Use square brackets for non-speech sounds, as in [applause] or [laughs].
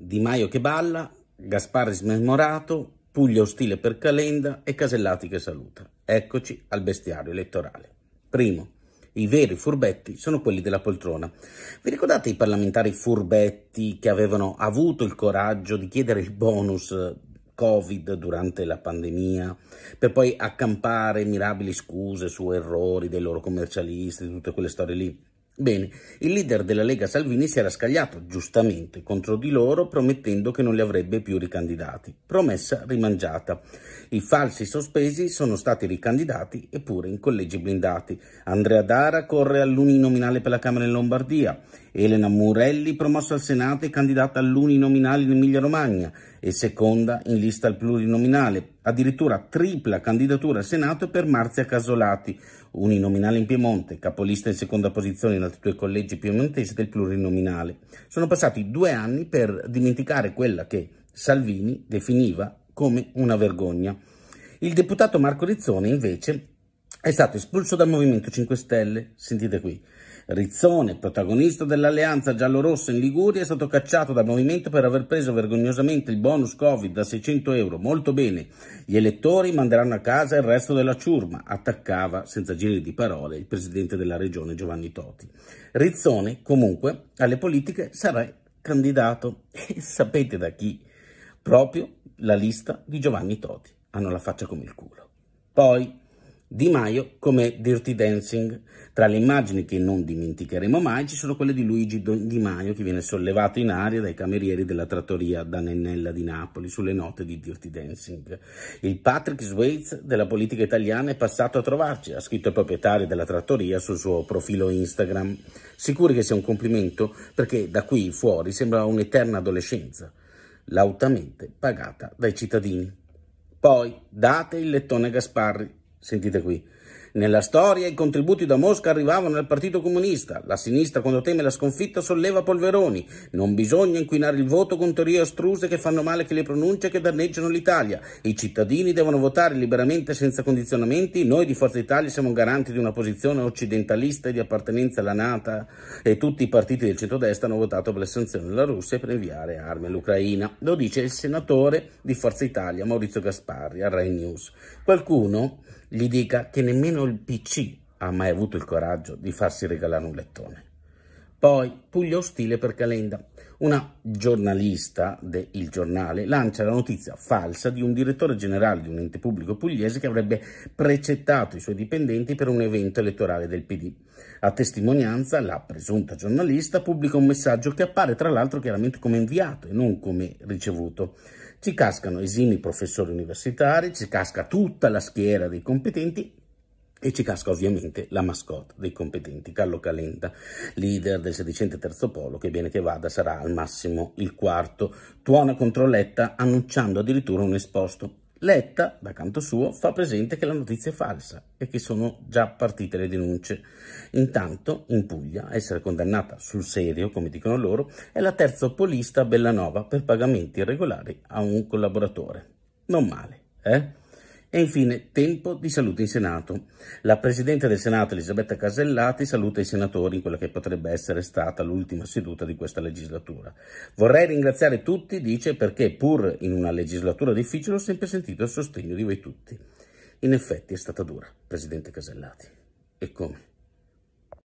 Di Maio che balla, Gasparri smemorato, Puglia ostile per Calenda e Casellati che saluta. Eccoci al bestiario elettorale. Primo, i veri furbetti sono quelli della poltrona. Vi ricordate i parlamentari furbetti che avevano avuto il coraggio di chiedere il bonus eh, Covid durante la pandemia, per poi accampare mirabili scuse su errori dei loro commercialisti, tutte quelle storie lì? Bene, il leader della Lega Salvini si era scagliato, giustamente, contro di loro promettendo che non li avrebbe più ricandidati. Promessa rimangiata. I falsi sospesi sono stati ricandidati eppure in collegi blindati. Andrea Dara corre all'uninominale per la Camera in Lombardia. Elena Murelli promossa al Senato e candidata all'uninominale in Emilia Romagna e seconda in lista al plurinominale, addirittura tripla candidatura al Senato per Marzia Casolati, uninominale in Piemonte, capolista in seconda posizione in altri due collegi piemontesi del plurinominale. Sono passati due anni per dimenticare quella che Salvini definiva come una vergogna. Il deputato Marco Rizzone, invece, è stato espulso dal Movimento 5 Stelle, sentite qui, Rizzone, protagonista dell'alleanza giallorossa in Liguria, è stato cacciato dal movimento per aver preso vergognosamente il bonus Covid da 600 euro. Molto bene, gli elettori manderanno a casa il resto della ciurma, attaccava senza giri di parole il presidente della regione Giovanni Toti. Rizzone, comunque, alle politiche sarà candidato, e [laughs] sapete da chi? Proprio la lista di Giovanni Toti. Hanno la faccia come il culo. Poi di Maio come Dirty Dancing. Tra le immagini che non dimenticheremo mai ci sono quelle di Luigi Di Maio che viene sollevato in aria dai camerieri della trattoria da Nennella di Napoli sulle note di Dirty Dancing. Il Patrick Swayze della politica italiana è passato a trovarci, ha scritto il proprietario della trattoria sul suo profilo Instagram. Sicuri che sia un complimento perché da qui fuori sembra un'eterna adolescenza, lautamente pagata dai cittadini. Poi date il lettone a Gasparri, Sentite qui. Nella storia i contributi da Mosca arrivavano al Partito Comunista. La sinistra, quando teme la sconfitta, solleva polveroni. Non bisogna inquinare il voto con teorie astruse che fanno male che le pronunce e che danneggiano l'Italia. I cittadini devono votare liberamente senza condizionamenti. Noi di Forza Italia siamo garanti di una posizione occidentalista e di appartenenza alla NATO e tutti i partiti del centrodestra hanno votato per le sanzioni alla Russia e per inviare armi all'Ucraina. Lo dice il senatore di Forza Italia Maurizio Gasparri a Rai News. Qualcuno gli dica che nemmeno il PC ha mai avuto il coraggio di farsi regalare un lettone. Poi Puglia ostile per Calenda. Una giornalista del Giornale lancia la notizia falsa di un direttore generale di un ente pubblico pugliese che avrebbe precettato i suoi dipendenti per un evento elettorale del PD. A testimonianza, la presunta giornalista pubblica un messaggio che appare tra l'altro chiaramente come inviato e non come ricevuto ci cascano esimi professori universitari, ci casca tutta la schiera dei competenti e ci casca ovviamente la mascotte dei competenti, Carlo Calenda, leader del sedicente terzo polo, che bene che vada sarà al massimo il quarto, tuona controlletta annunciando addirittura un esposto Letta, da canto suo, fa presente che la notizia è falsa e che sono già partite le denunce. Intanto, in Puglia, a essere condannata sul serio, come dicono loro, è la terza polista Bellanova per pagamenti irregolari a un collaboratore. Non male, eh? E infine tempo di salute in Senato. La Presidente del Senato Elisabetta Casellati saluta i senatori in quella che potrebbe essere stata l'ultima seduta di questa legislatura. Vorrei ringraziare tutti, dice, perché pur in una legislatura difficile ho sempre sentito il sostegno di voi tutti. In effetti è stata dura, Presidente Casellati. E come?